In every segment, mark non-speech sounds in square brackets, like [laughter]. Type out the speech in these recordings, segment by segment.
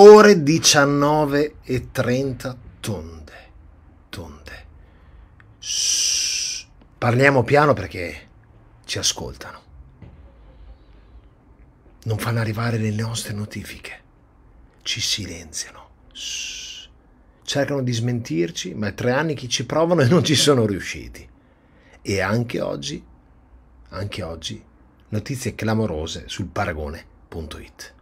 ore 19 e 30 tonde, tonde. Shh. Parliamo piano perché ci ascoltano. Non fanno arrivare le nostre notifiche. Ci silenziano. Shh. Cercano di smentirci, ma è tre anni che ci provano e non ci sono riusciti. E anche oggi, anche oggi, notizie clamorose sul paragone.it.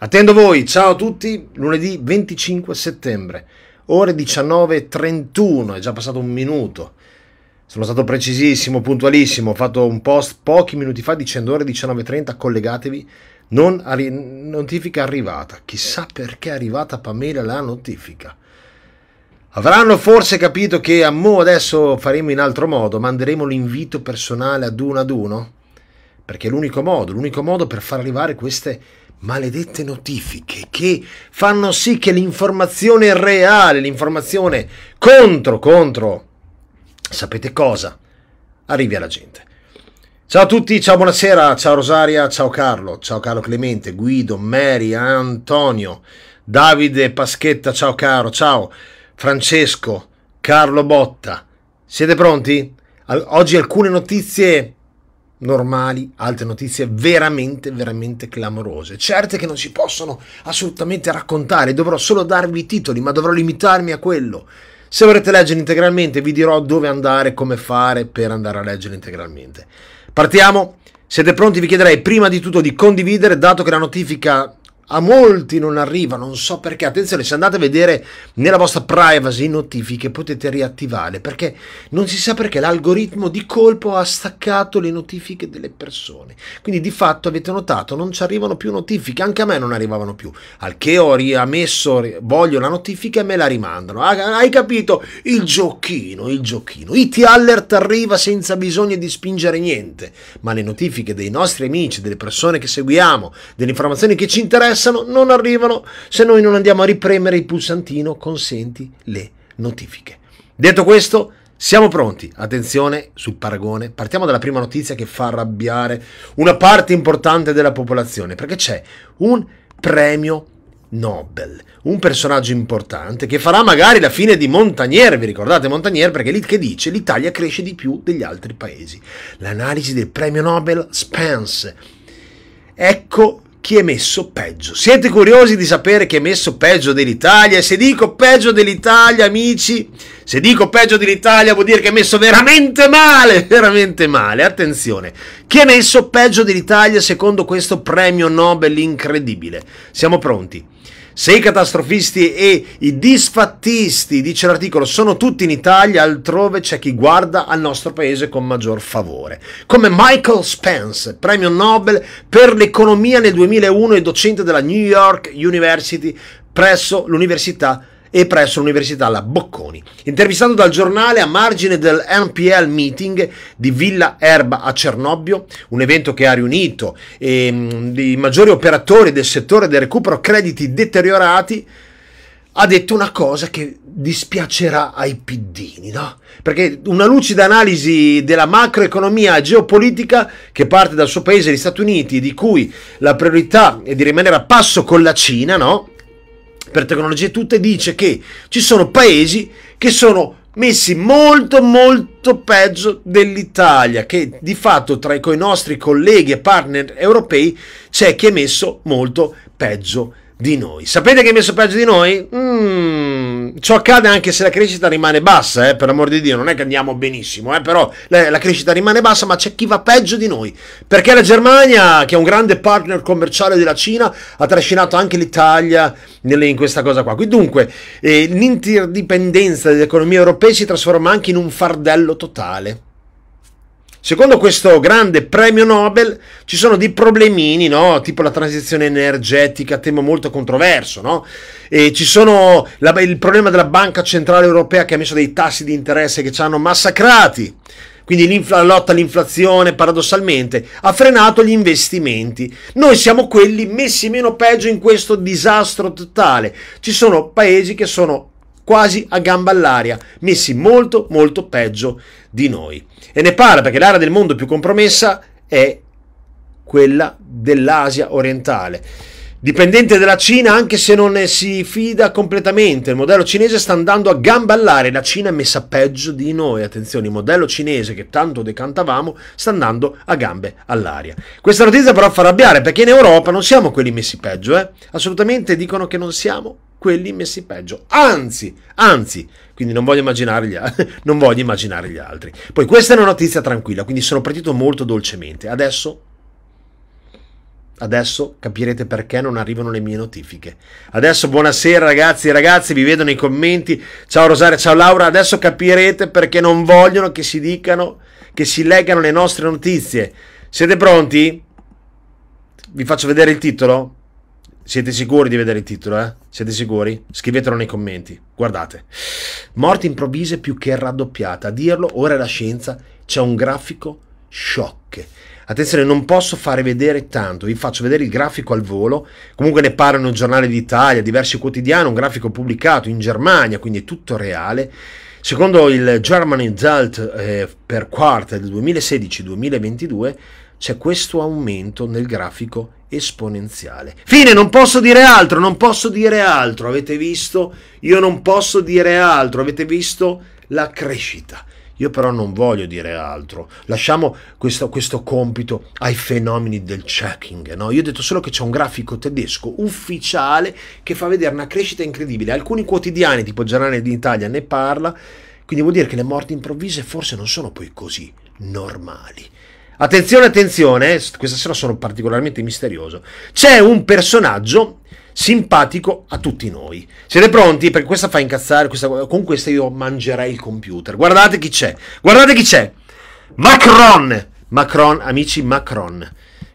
Attendo voi, ciao a tutti, lunedì 25 settembre, ore 19.31, è già passato un minuto. Sono stato precisissimo, puntualissimo, ho fatto un post pochi minuti fa dicendo ore 19.30, collegatevi, non arri- notifica arrivata. Chissà perché è arrivata Pamela la notifica. Avranno forse capito che a mo adesso faremo in altro modo, manderemo l'invito personale ad uno ad uno, perché è l'unico modo, l'unico modo per far arrivare queste maledette notifiche che fanno sì che l'informazione reale, l'informazione contro, contro, sapete cosa, arrivi alla gente. Ciao a tutti, ciao buonasera, ciao Rosaria, ciao Carlo, ciao Carlo Clemente, Guido, Mary, Antonio, Davide, Paschetta, ciao caro, ciao Francesco, Carlo Botta. Siete pronti? Oggi alcune notizie normali, altre notizie veramente, veramente clamorose. Certe che non si possono assolutamente raccontare, dovrò solo darvi i titoli, ma dovrò limitarmi a quello. Se vorrete leggere integralmente vi dirò dove andare, come fare per andare a leggere integralmente. Partiamo. Siete pronti? Vi chiederei prima di tutto di condividere, dato che la notifica a molti non arriva, non so perché. Attenzione, se andate a vedere nella vostra privacy notifiche potete riattivarle perché non si sa perché l'algoritmo di colpo ha staccato le notifiche delle persone. Quindi di fatto avete notato non ci arrivano più notifiche, anche a me non arrivavano più. Al che ho riammesso, voglio la notifica e me la rimandano. Hai capito? Il giochino, il giochino. IT Alert arriva senza bisogno di spingere niente, ma le notifiche dei nostri amici, delle persone che seguiamo, delle informazioni che ci interessano interessano non arrivano se noi non andiamo a ripremere il pulsantino consenti le notifiche. Detto questo, siamo pronti, attenzione sul paragone. Partiamo dalla prima notizia che fa arrabbiare una parte importante della popolazione, perché c'è un premio Nobel, un personaggio importante che farà magari la fine di Montagnier, vi ricordate Montagnier perché lì che dice l'Italia cresce di più degli altri paesi. L'analisi del premio Nobel Spence. Ecco chi è messo peggio. Siete curiosi di sapere chi è messo peggio dell'Italia? E se dico peggio dell'Italia, amici, se dico peggio dell'Italia vuol dire che è messo veramente male, [laughs] veramente male. Attenzione, chi è messo peggio dell'Italia secondo questo premio Nobel incredibile? Siamo pronti. Se i catastrofisti e i disfattisti, dice l'articolo, sono tutti in Italia, altrove c'è chi guarda al nostro paese con maggior favore. Come Michael Spence, premio Nobel per l'economia nel 2001 e docente della New York University presso l'Università di e presso l'Università La Bocconi. Intervistato dal giornale a margine del NPL meeting di Villa Erba a Cernobbio, un evento che ha riunito ehm, i maggiori operatori del settore del recupero crediti deteriorati, ha detto una cosa che dispiacerà ai piddini, no? Perché una lucida analisi della macroeconomia geopolitica che parte dal suo paese, gli Stati Uniti, di cui la priorità è di rimanere a passo con la Cina, no? per tecnologie tutte dice che ci sono paesi che sono messi molto molto peggio dell'Italia che di fatto tra i nostri colleghi e partner europei c'è chi è messo molto peggio di noi. Sapete che è messo peggio di noi? Mm, ciò accade anche se la crescita rimane bassa, eh, per l'amor di Dio, non è che andiamo benissimo, eh, però la, la, crescita rimane bassa, ma c'è chi va peggio di noi. Perché la Germania, che è un grande partner commerciale della Cina, ha trascinato anche l'Italia nelle, in questa cosa qua. Quindi dunque, eh, l'interdipendenza dell'economia europea si trasforma anche in un fardello totale. Secondo questo grande premio Nobel ci sono dei problemini, no? tipo la transizione energetica, tema molto controverso, no? e ci sono la, il problema della Banca Centrale Europea che ha messo dei tassi di interesse che ci hanno massacrati. Quindi la lotta all'inflazione paradossalmente ha frenato gli investimenti. Noi siamo quelli messi meno peggio in questo disastro totale. Ci sono paesi che sono quasi a gamba all'aria, messi molto molto peggio di noi. E ne parla perché l'area del mondo più compromessa è quella dell'Asia orientale dipendente dalla Cina anche se non ne si fida completamente. Il modello cinese sta andando a gamballare, la Cina è messa peggio di noi. Attenzione, il modello cinese che tanto decantavamo sta andando a gambe all'aria. Questa notizia però fa arrabbiare perché in Europa non siamo quelli messi peggio, eh? assolutamente dicono che non siamo quelli messi peggio. Anzi, anzi, quindi non voglio, [laughs] non voglio immaginare gli altri. Poi questa è una notizia tranquilla, quindi sono partito molto dolcemente. Adesso Adesso capirete perché non arrivano le mie notifiche. Adesso buonasera ragazzi e ragazze, vi vedo nei commenti. Ciao Rosaria, ciao Laura. Adesso capirete perché non vogliono che si dicano, che si leggano le nostre notizie. Siete pronti? Vi faccio vedere il titolo? Siete sicuri di vedere il titolo, eh? Siete sicuri? Scrivetelo nei commenti. Guardate. Morti improvvise più che raddoppiata. A dirlo, ora è la scienza, c'è un grafico shock Attenzione, non posso fare vedere tanto, vi faccio vedere il grafico al volo. Comunque ne parlano il Giornale d'Italia, diversi quotidiani, un grafico pubblicato in Germania, quindi è tutto reale. Secondo il German Result eh, per quarter del 2016-2022 c'è questo aumento nel grafico esponenziale. Fine, non posso dire altro, non posso dire altro, avete visto? Io non posso dire altro, avete visto la crescita. Io però non voglio dire altro. Lasciamo questo, questo compito ai fenomeni del checking. No? Io ho detto solo che c'è un grafico tedesco ufficiale che fa vedere una crescita incredibile. Alcuni quotidiani, tipo Giornale d'Italia, ne parla. Quindi vuol dire che le morti improvvise forse non sono poi così normali. Attenzione, attenzione, eh, questa sera sono particolarmente misterioso. C'è un personaggio simpatico a tutti noi. Siete pronti? Perché questa fa incazzare, questa, con questa io mangerei il computer. Guardate chi c'è, guardate chi c'è. Macron, Macron, amici Macron.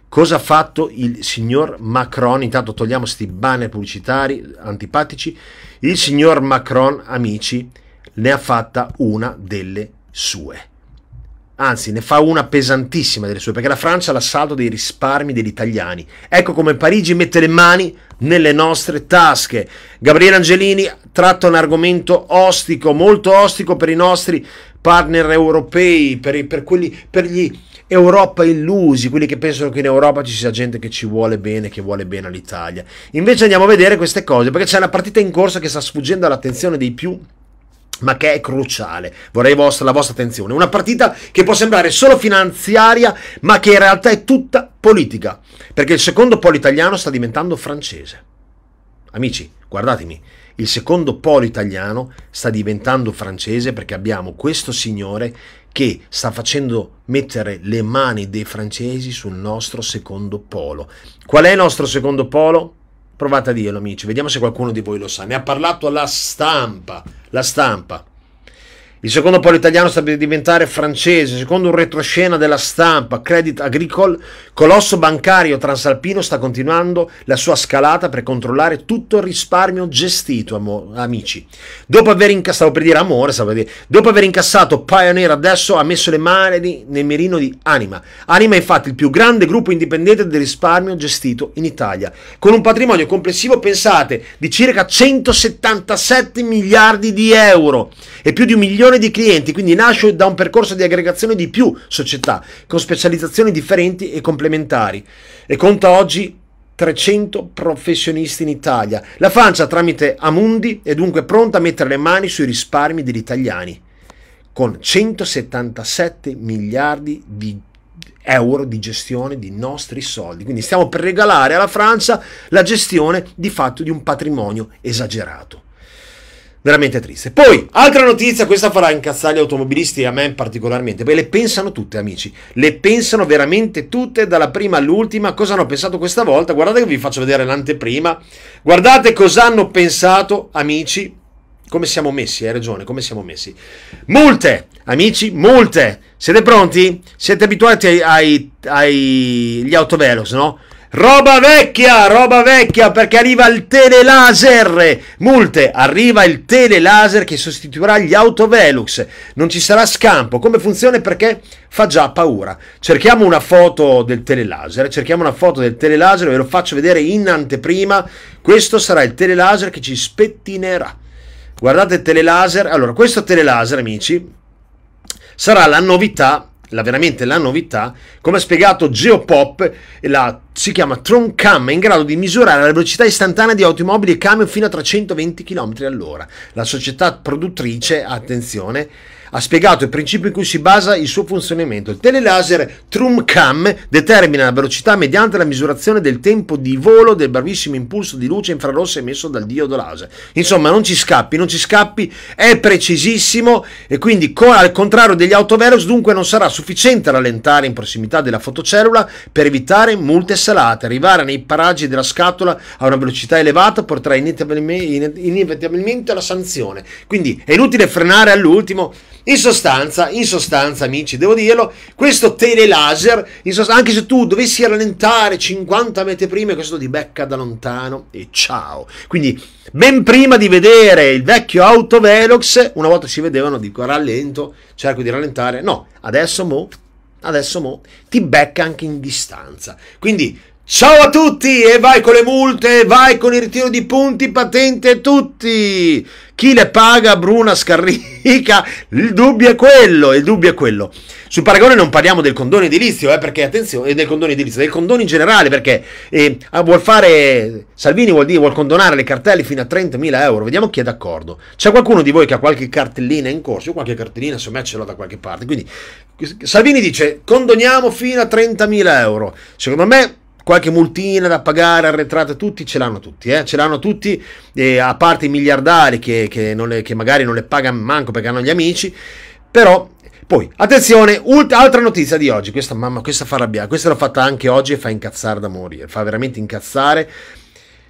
Cosa ha fatto il signor Macron? Intanto togliamo questi banner pubblicitari antipatici. Il signor Macron, amici, ne ha fatta una delle sue anzi ne fa una pesantissima delle sue, perché la Francia ha l'assalto dei risparmi degli italiani. Ecco come Parigi mette le mani nelle nostre tasche. Gabriele Angelini tratta un argomento ostico, molto ostico per i nostri partner europei, per, per, quelli, per gli Europa illusi, quelli che pensano che in Europa ci sia gente che ci vuole bene, che vuole bene all'Italia. Invece andiamo a vedere queste cose, perché c'è una partita in corsa che sta sfuggendo all'attenzione dei più ma che è cruciale. Vorrei vostra, la vostra attenzione. Una partita che può sembrare solo finanziaria, ma che in realtà è tutta politica, perché il secondo polo italiano sta diventando francese. Amici, guardatemi, il secondo polo italiano sta diventando francese perché abbiamo questo signore che sta facendo mettere le mani dei francesi sul nostro secondo polo. Qual è il nostro secondo polo? Provate a dirlo, amici, vediamo se qualcuno di voi lo sa. Ne ha parlato la stampa, la stampa. Il secondo polo italiano sta per diventare francese, secondo un retroscena della stampa, Credit Agricole, colosso bancario transalpino sta continuando la sua scalata per controllare tutto il risparmio gestito, am- amici. Dopo aver, incassato, per dire amore, per dire, dopo aver incassato Pioneer adesso ha messo le mani nel mirino di Anima. Anima è infatti il più grande gruppo indipendente del risparmio gestito in Italia, con un patrimonio complessivo, pensate, di circa 177 miliardi di euro e più di un milione aggregazione di clienti, quindi nasce da un percorso di aggregazione di più società, con specializzazioni differenti e complementari, e conta oggi 300 professionisti in Italia. La Francia, tramite Amundi, è dunque pronta a mettere le mani sui risparmi degli italiani, con 177 miliardi di euro di gestione di nostri soldi. Quindi stiamo per regalare alla Francia la gestione di fatto di un patrimonio esagerato veramente triste. Poi, altra notizia, questa farà incazzare gli automobilisti e a me particolarmente, perché le pensano tutte, amici. Le pensano veramente tutte, dalla prima all'ultima. Cosa hanno pensato questa volta? Guardate che vi faccio vedere l'anteprima. Guardate cosa hanno pensato, amici. Come siamo messi, hai ragione, come siamo messi. Multe, amici, multe. Siete pronti? Siete abituati ai, ai, agli autovelox, no? Roba vecchia, roba vecchia, perché arriva il telelaser. Multe, arriva il telelaser che sostituirà gli autovelux. Non ci sarà scampo. Come funziona? Perché fa già paura. Cerchiamo una foto del telelaser, cerchiamo una foto del telelaser, ve lo faccio vedere in anteprima. Questo sarà il telelaser che ci spettinerà. Guardate il telelaser. Allora, questo telelaser, amici, sarà la novità la, veramente la novità, come ha spiegato Geopop, la, si chiama Tron Cam, è in grado di misurare la velocità istantanea di automobili e camion fino a 320 km all'ora. La società produttrice, attenzione, ha spiegato il principio in cui si basa il suo funzionamento. Il telelaser TrumCam determina la velocità mediante la misurazione del tempo di volo del bravissimo impulso di luce infrarossa emesso dal diodo laser. Insomma, non ci scappi, non ci scappi, è precisissimo e quindi co- al contrario degli autovelox dunque non sarà sufficiente rallentare in prossimità della fotocellula per evitare multe salate. Arrivare nei paraggi della scatola a una velocità elevata porterà inevitabilmente alla sanzione. Quindi è inutile frenare all'ultimo in sostanza, in sostanza, amici, devo dirlo, questo telelaser, anche se tu dovessi rallentare 50 metri prima, questo ti becca da lontano e ciao. Quindi, ben prima di vedere il vecchio auto Velox, una volta si vedevano, dico rallento, cerco di rallentare. No, adesso mo, adesso mo, ti becca anche in distanza. Quindi, Ciao a tutti e vai con le multe, vai con il ritiro di punti, patente tutti. Chi le paga Bruna Scarrica? Il dubbio è quello, il dubbio è quello. Sul paragone non parliamo del condone edilizio, eh, perché attenzione, eh, del condone edilizio, del condono in generale, perché eh, ah, vuol fare, Salvini vuol dire, vuol condonare le cartelle fino a 30.000 euro, vediamo chi è d'accordo. C'è qualcuno di voi che ha qualche cartellina in corso? Io qualche cartellina, se me ce l'ho da qualche parte, quindi Salvini dice condoniamo fino a 30.000 euro. Secondo me qualche multina da pagare, arretrata, tutti ce l'hanno tutti, eh? ce l'hanno tutti, eh, a parte i miliardari che, che, le, che magari non le pagano manco perché hanno gli amici, però poi, attenzione, ult- altra notizia di oggi, questa mamma, questa fa arrabbiare, questa l'ho fatta anche oggi e fa incazzare da morire, fa veramente incazzare.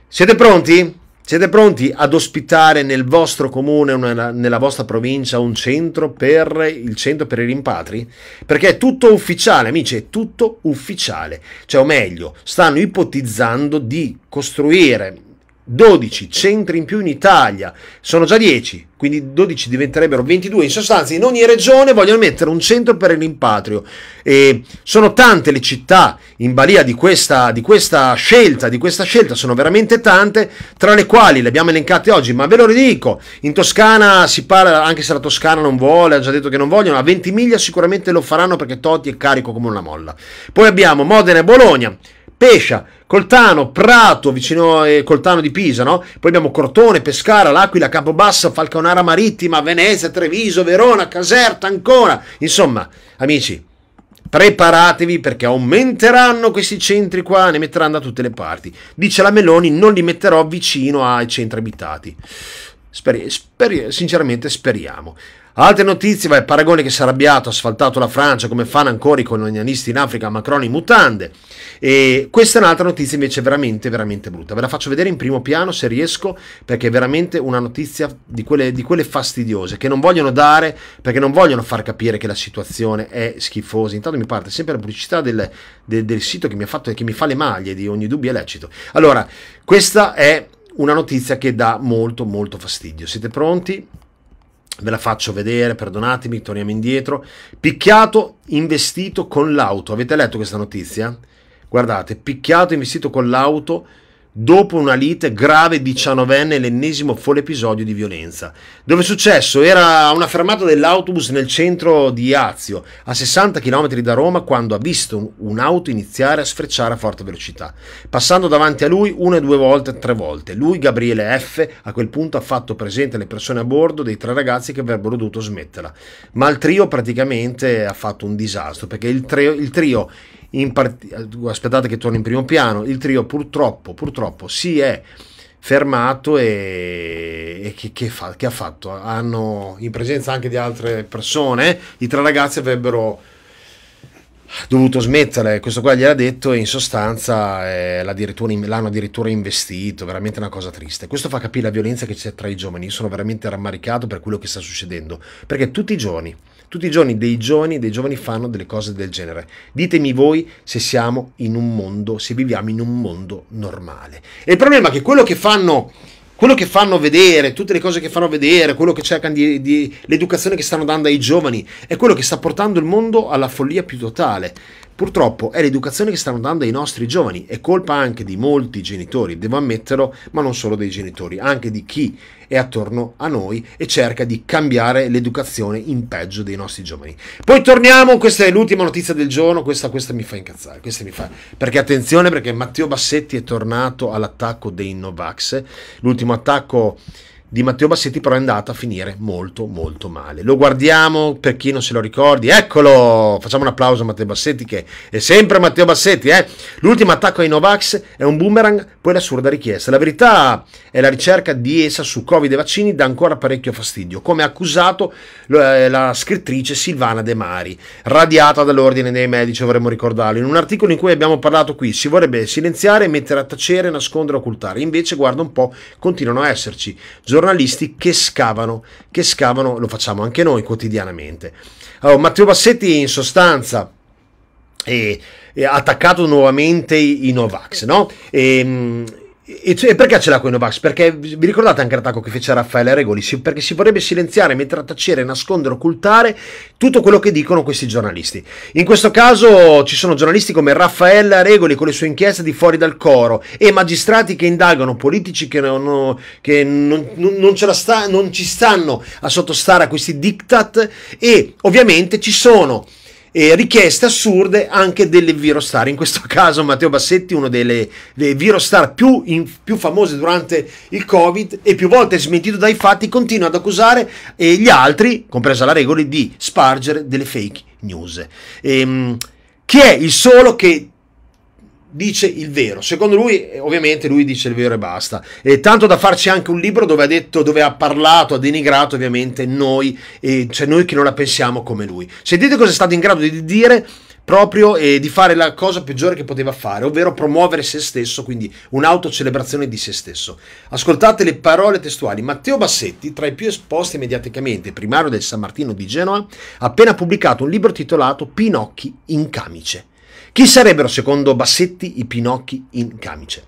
Siete pronti? Siete pronti ad ospitare nel vostro comune, una, nella vostra provincia, un centro per il centro per i rimpatri? Perché è tutto ufficiale, amici, è tutto ufficiale. Cioè, o meglio, stanno ipotizzando di costruire 12 centri in più in Italia, sono già 10, quindi 12 diventerebbero 22. In sostanza, in ogni regione vogliono mettere un centro per il rimpatrio. E sono tante le città in balia di questa, di questa scelta, di questa scelta, sono veramente tante, tra le quali le abbiamo elencate oggi, ma ve lo ridico, in Toscana si parla, anche se la Toscana non vuole, ha già detto che non vogliono, a 20 miglia sicuramente lo faranno perché Totti è carico come una molla. Poi abbiamo Modena e Bologna Pescia, Coltano, Prato, vicino a eh, Coltano di Pisa, no? Poi abbiamo Cortone, Pescara, L'Aquila, Capobassa, Falconara Marittima, Venezia, Treviso, Verona, Caserta, Ancona. Insomma, amici, preparatevi perché aumenteranno questi centri qua, ne metteranno da tutte le parti. Dice la Meloni, non li metterò vicino ai centri abitati. Speri- speri- sinceramente speriamo. Altre notizie, vai, Paragone che si è arrabbiato, ha asfaltato la Francia come fanno ancora i colonialisti in Africa, Macron in mutande. E questa è un'altra notizia invece veramente, veramente brutta. Ve la faccio vedere in primo piano se riesco, perché è veramente una notizia di quelle, di quelle fastidiose, che non vogliono dare, perché non vogliono far capire che la situazione è schifosa. Intanto mi parte sempre la pubblicità del, del, del sito che mi, ha fatto, che mi fa le maglie di ogni dubbio è lecito. Allora, questa è una notizia che dà molto, molto fastidio. Siete pronti? ve la faccio vedere, perdonatemi, torniamo indietro. Picchiato, investito con l'auto. Avete letto questa notizia? Guardate, picchiato, investito con l'auto dopo una lite grave 19enne, l'ennesimo folle episodio di violenza. Dove è successo? Era una fermata dell'autobus nel centro di Azio, a 60 km da Roma, quando ha visto un'auto iniziare a sfrecciare a forte velocità, passando davanti a lui una, due volte, tre volte. Lui, Gabriele F., a quel punto ha fatto presente le persone a bordo dei tre ragazzi che avrebbero dovuto smetterla. Ma il trio praticamente ha fatto un disastro, perché il trio, il trio Part... aspettate che torni in primo piano, il trio purtroppo, purtroppo si è fermato e, e che, che, fa... che, ha fatto? Hanno, in presenza anche di altre persone, i tre ragazzi avrebbero dovuto smettere, questo qua gliel'ha detto e in sostanza eh, l'hanno addirittura, addirittura investito, veramente una cosa triste. Questo fa capire la violenza che c'è tra i giovani, io sono veramente rammaricato per quello che sta succedendo, perché tutti i giorni tutti i giorni dei giovani, dei giovani fanno delle cose del genere. Ditemi voi se siamo in un mondo, se viviamo in un mondo normale. E il problema è che quello che fanno quello che fanno vedere, tutte le cose che fanno vedere, quello che cercano di, di l'educazione che stanno dando ai giovani, è quello che sta portando il mondo alla follia più totale. Purtroppo è l'educazione che stanno dando ai nostri giovani, è colpa anche di molti genitori, devo ammetterlo, ma non solo dei genitori, anche di chi è attorno a noi e cerca di cambiare l'educazione in peggio dei nostri giovani. Poi torniamo, questa è l'ultima notizia del giorno, questa, questa mi fa incazzare, mi fa... perché attenzione perché Matteo Bassetti è tornato all'attacco dei Novax, l'ultimo attacco di Matteo Bassetti però è andata a finire molto molto male. Lo guardiamo per chi non se lo ricordi, eccolo! Facciamo un applauso a Matteo Bassetti che è sempre Matteo Bassetti, eh? L'ultimo attacco ai Novax è un boomerang, poi l'assurda richiesta. La verità è la ricerca di essa su Covid e vaccini dà ancora parecchio fastidio, come ha accusato eh, la scrittrice Silvana De Mari, radiata dall'ordine dei medici, vorremmo ricordarlo. In un articolo in cui abbiamo parlato qui si vorrebbe silenziare, mettere a tacere, nascondere, occultare. Invece, guarda un po', continuano a esserci. Giornali giornalisti che scavano, che scavano, lo facciamo anche noi quotidianamente. Allora, Matteo Bassetti in sostanza ha attaccato nuovamente i Novax, no? E, ehm, e, cioè, perché ce l'ha con i Novax? Perché vi ricordate anche l'attacco che fece Raffaele Regoli? Si, perché si vorrebbe silenziare, mettere a tacere, nascondere, occultare tutto quello che dicono questi giornalisti. In questo caso ci sono giornalisti come Raffaella Regoli con le sue inchieste di fuori dal coro e magistrati che indagano, politici che non, che non, non, sta, non ci stanno a sottostare a questi diktat e ovviamente ci sono eh, richieste assurde anche delle virostar, in questo [laughs] caso Matteo Bassetti, uno delle, delle virostar più, in, più, famose durante il Covid e più volte smentito dai fatti, continua ad accusare eh, gli altri, compresa la Regoli, di spargere delle fake news. Ehm, chi è il solo che dice il vero. Secondo lui, eh, ovviamente, lui dice il vero e basta. E tanto da farci anche un libro dove ha detto, dove ha parlato, ha denigrato ovviamente noi, eh, cioè noi che non la pensiamo come lui. Sentite cosa è stato in grado di dire proprio eh, di fare la cosa peggiore che poteva fare, ovvero promuovere se stesso, quindi un'autocelebrazione di se stesso. Ascoltate le parole testuali. Matteo Bassetti, tra i più esposti mediaticamente, primario del San Martino di Genova, ha appena pubblicato un libro titolato Pinocchi in camice. Chi sarebbero secondo Bassetti i Pinocchi in camice?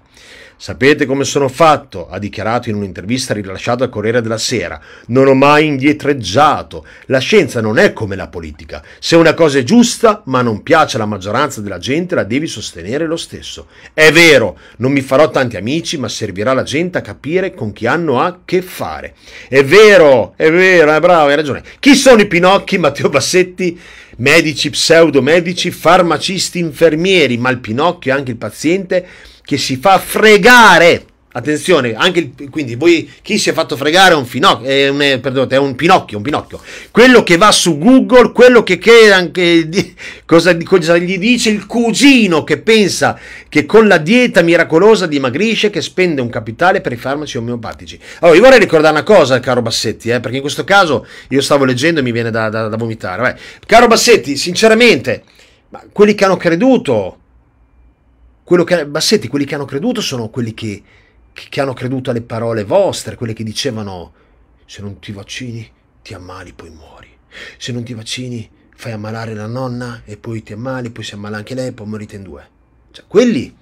Sapete come sono fatto? ha dichiarato in un'intervista rilasciata al Corriere della Sera. Non ho mai indietreggiato. La scienza non è come la politica. Se una cosa è giusta, ma non piace alla maggioranza della gente, la devi sostenere lo stesso. È vero, non mi farò tanti amici, ma servirà la gente a capire con chi hanno a che fare. È vero, è vero, è bravo, hai ragione. Chi sono i Pinocchi, Matteo Bassetti? Medici, pseudomedici, farmacisti, infermieri, ma il Pinocchio e anche il paziente che si fa fregare. Attenzione, anche il, quindi voi chi si è fatto fregare è un, finocchio, è un, è, eh, perdonate, è un pinocchio, un pinocchio. Quello che va su Google, quello che, che anche, di, cosa, cosa, gli dice il cugino che pensa che con la dieta miracolosa dimagrisce, che spende un capitale per i farmaci omeopatici. Allora, io vorrei ricordare una cosa, caro Bassetti, eh, perché in questo caso io stavo leggendo e mi viene da, da, da vomitare. Vai. Caro Bassetti, sinceramente, quelli che hanno creduto quello che, Bassetti, quelli che hanno creduto sono quelli che, che hanno creduto alle parole vostre, quelli che dicevano se non ti vaccini ti ammali poi muori, se non ti vaccini fai ammalare la nonna e poi ti ammali, poi si ammala anche lei, e poi morite in due. Cioè, quelli,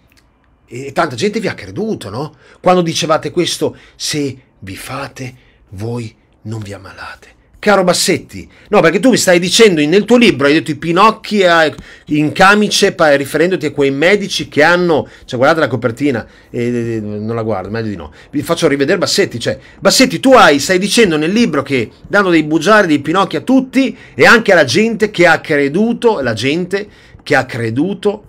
e tanta gente vi ha creduto, no? Quando dicevate questo, se vi fate, voi non vi ammalate caro Bassetti, no, perché tu mi stai dicendo nel tuo libro, hai detto i Pinocchi eh, in camice, riferendoti a quei medici che hanno, cioè guardate la copertina, eh, eh, eh, non la guardo, meglio di no, vi faccio rivedere Bassetti, cioè Bassetti tu hai, stai dicendo nel libro che danno dei bugiardi, dei Pinocchi a tutti e anche alla gente che ha creduto, la gente che ha creduto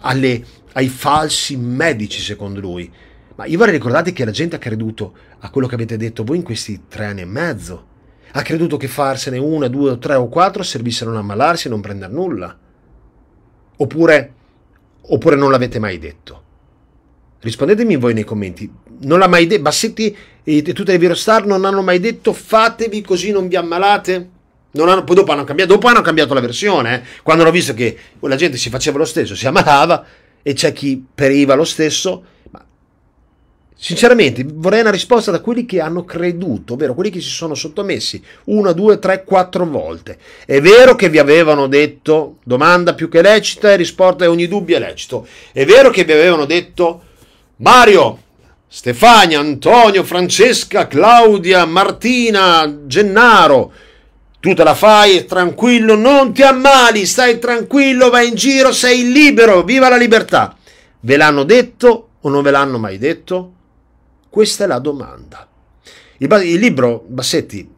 alle, ai falsi medici secondo lui, ma io vorrei ricordarti che la gente ha creduto a quello che avete detto voi in questi tre anni e mezzo. Ha creduto che farsene una, due, o tre o quattro servisse a non ammalarsi e non prendere nulla. Oppure, oppure non l'avete mai detto. Rispondetemi voi nei commenti. Non l'ha mai detto. Bassetti e tutte le Virostar non hanno mai detto fatevi così non vi ammalate? Hanno, poi dopo hanno, cambiato, dopo hanno cambiato la versione, eh? quando hanno visto che la gente si faceva lo stesso, si ammalava e c'è chi periva lo stesso, ma Sinceramente, vorrei una risposta da quelli che hanno creduto, ovvero quelli che si sono sottomessi una, due, tre, quattro volte. È vero che vi avevano detto domanda più che lecita e risposta a ogni dubbio è lecito. È vero che vi avevano detto Mario, Stefania, Antonio, Francesca, Claudia, Martina, Gennaro. Tu te la fai tranquillo, non ti ammali, stai tranquillo, vai in giro, sei libero, viva la libertà. Ve l'hanno detto o non ve l'hanno mai detto? Questa è la domanda. Il, il libro Bassetti,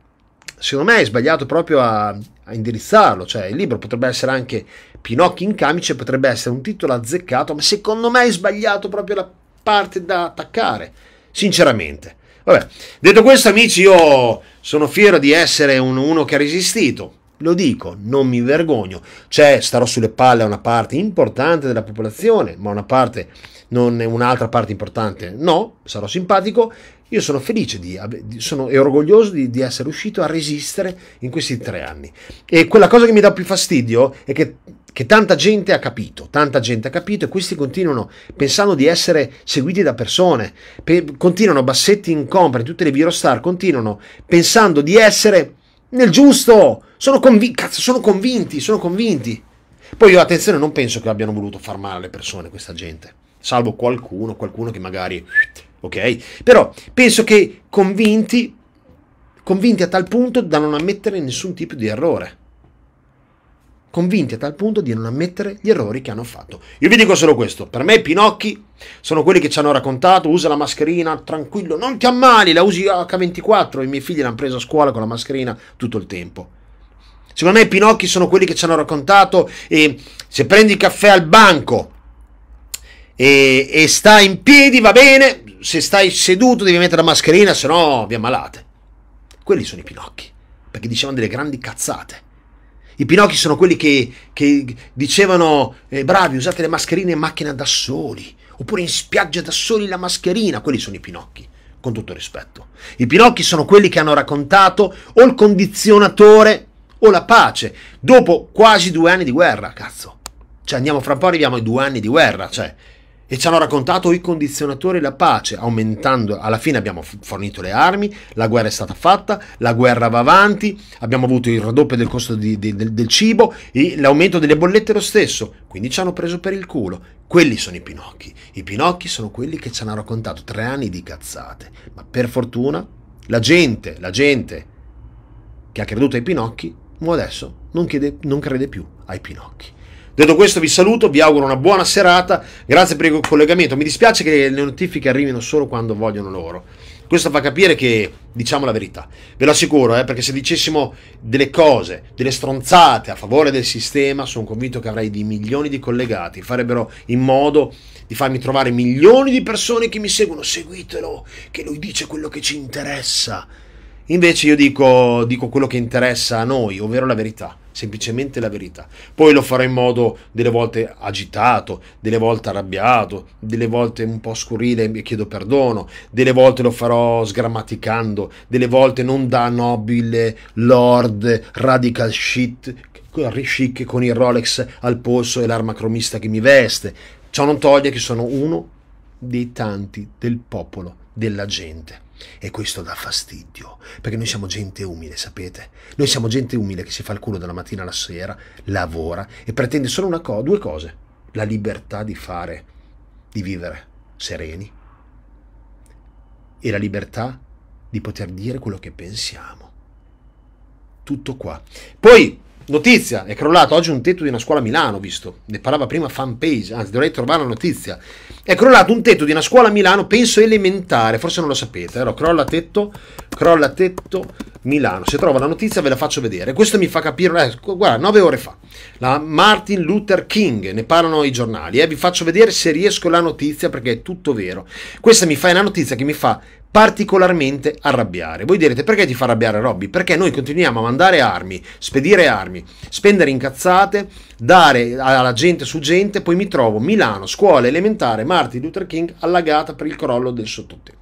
secondo me, è sbagliato proprio a, a, indirizzarlo. Cioè, il libro potrebbe essere anche Pinocchi in camice, potrebbe essere un titolo azzeccato, ma secondo me è sbagliato proprio la parte da attaccare. Sinceramente. Vabbè, detto questo, amici, io sono fiero di essere un, uno che ha resistito lo dico, non mi vergogno. Cioè, starò sulle palle a una parte importante della popolazione, ma una parte non è un'altra parte importante. No, sarò simpatico. Io sono felice di, sono, e orgoglioso di, di, essere riuscito a resistere in questi tre anni. E quella cosa che mi dà più fastidio è che, che tanta gente ha capito, tanta gente ha capito e questi continuano pensando di essere seguiti da persone, pe, continuano Bassetti in compra, tutte le Virostar continuano pensando di essere nel giusto, sono, convi- cazzo, sono convinti, sono convinti. Poi io attenzione, non penso che abbiano voluto far male alle persone questa gente salvo qualcuno, qualcuno che magari... Ok? Però penso che convinti, convinti a tal punto da non ammettere nessun tipo di errore. Convinti a tal punto di non ammettere gli errori che hanno fatto. Io vi dico solo questo, per me i Pinocchi sono quelli che ci hanno raccontato, usa la mascherina, tranquillo, non ti ammali, la usi H24, i miei figli l'hanno presa a scuola con la mascherina tutto il tempo. Secondo me i Pinocchi sono quelli che ci hanno raccontato e se prendi il caffè al banco e, e sta in piedi, va bene, se stai seduto devi mettere la mascherina, se no vi ammalate. Quelli sono i Pinocchi, perché dicevano delle grandi cazzate. I Pinocchi sono quelli che, che dicevano, eh, bravi, usate le mascherine in macchina da soli, oppure in spiaggia da soli la mascherina. Quelli sono i Pinocchi, con tutto rispetto. I Pinocchi sono quelli che hanno raccontato o il condizionatore o la pace, dopo quasi due anni di guerra, cazzo. Cioè andiamo fra un po' arriviamo ai due anni di guerra, cioè e ci hanno raccontato i condizionatori la pace, aumentando, alla fine abbiamo fornito le armi, la guerra è stata fatta, la guerra va avanti, abbiamo avuto il raddoppio del costo di, di, del, del, cibo, l'aumento delle bollette lo stesso, quindi ci hanno preso per il culo. Quelli sono i Pinocchi, i Pinocchi sono quelli che ci hanno raccontato tre anni di cazzate, ma per fortuna la gente, la gente che ha creduto ai Pinocchi, adesso non, chiede, non crede più ai Pinocchi. Detto questo vi saluto, vi auguro una buona serata, grazie per il collegamento, mi dispiace che le notifiche arrivino solo quando vogliono loro. Questo fa capire che diciamo la verità, ve lo assicuro, eh, perché se dicessimo delle cose, delle stronzate a favore del sistema, sono convinto che avrei di milioni di collegati, farebbero in modo di farmi trovare milioni di persone che mi seguono, seguitelo, che lui dice quello che ci interessa. Invece io dico, dico quello che interessa a noi, ovvero la verità semplicemente la verità. Poi lo farò in modo delle volte agitato, delle volte arrabbiato, delle volte un po' scurile e chiedo perdono, delle volte lo farò sgrammaticando, delle volte non da nobile, lord, radical shit, chic con il Rolex al polso e l'arma cromista che mi veste. Ciò non toglie che sono uno dei tanti del popolo, della gente. E questo dà fastidio, perché noi siamo gente umile, sapete? Noi siamo gente umile che si fa il culo dalla mattina alla sera, lavora e pretende solo una co- due cose. La libertà di fare, di vivere sereni e la libertà di poter dire quello che pensiamo. Tutto qua. Poi Notizia, è crollato oggi un tetto di una scuola a Milano, visto, ne parlava prima fanpage, anzi dovrei trovare la notizia. È crollato un tetto di una scuola a Milano, penso elementare, forse non lo sapete, allora, crolla tetto, crolla tetto Milano. Se trovo la notizia ve la faccio vedere. Questo mi fa capire, eh, guarda, nove ore fa, la Martin Luther King, ne parlano i giornali, eh, vi faccio vedere se riesco la notizia perché è tutto vero. Questa mi fa, è una notizia che mi fa particolarmente arrabbiare. Voi direte perché ti fa arrabbiare Robby? Perché noi continuiamo a mandare armi, spedire armi, spendere incazzate, dare alla gente su gente, poi mi trovo Milano, scuola elementare, Martin Luther King, allagata per il crollo del sottotetto.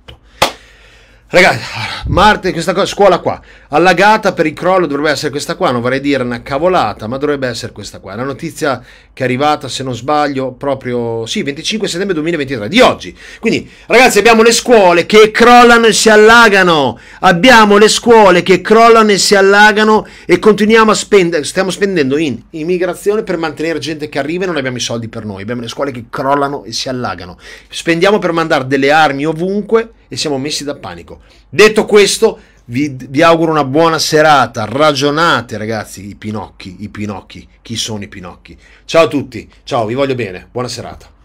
Ragazzi, Marte, questa cosa, scuola qua, allagata per il crollo dovrebbe essere questa qua, non vorrei dire una cavolata, ma dovrebbe essere questa qua. La notizia che è arrivata, se non sbaglio, proprio, sì, 25 settembre 2023, di oggi. Quindi, ragazzi, abbiamo le scuole che crollano e si allagano, abbiamo le scuole che crollano e si allagano e continuiamo a spendere, stiamo spendendo in immigrazione per mantenere gente che arriva e non abbiamo i soldi per noi, abbiamo le scuole che crollano e si allagano. Spendiamo per mandare delle armi ovunque e siamo messi da panico. Detto questo, vi, vi auguro una buona serata. Ragionate, ragazzi, i Pinocchi, i Pinocchi, chi sono i Pinocchi? Ciao a tutti, ciao, vi voglio bene, buona serata.